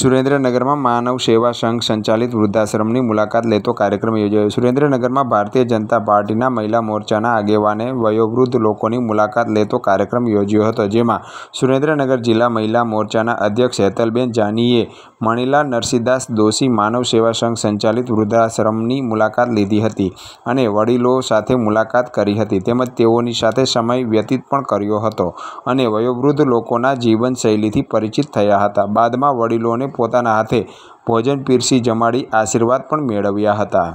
સુરેન્દ્રનગરમાં માનવ સેવા સંઘ સંચાલિત વૃદ્ધાશ્રમની મુલાકાત લેતો કાર્યક્રમ યોજાયો સુરેન્દ્રનગરમાં ભારતીય જનતા પાર્ટીના મહિલા મોરચાના આગેવાને વયોવૃદ્ધ લોકોની મુલાકાત લેતો કાર્યક્રમ યોજ્યો હતો જેમાં સુરેન્દ્રનગર જિલ્લા મહિલા મોરચાના અધ્યક્ષ હેતલબેન જાનીએ મનીલા નરસિદાસ દોશી માનવ સેવા સંગ સંચાલિત વૃદ્ધાશ્રમની મુલાકાત લીધી હતી અને વડીલો સાથે મુલાકાત કરી હતી તેમજ તેઓની સાથે સમય વિતિત પણ કર્યો હતો અને વયવૃદ્ધ લોકોના જીવનશૈલીથી પરિચિત થયા હતા બાદમાં વડીલોએ પોતાના હાથે ભોજન પირસી જમાડી આશીર્વાદ પણ મેળવ્યા હતા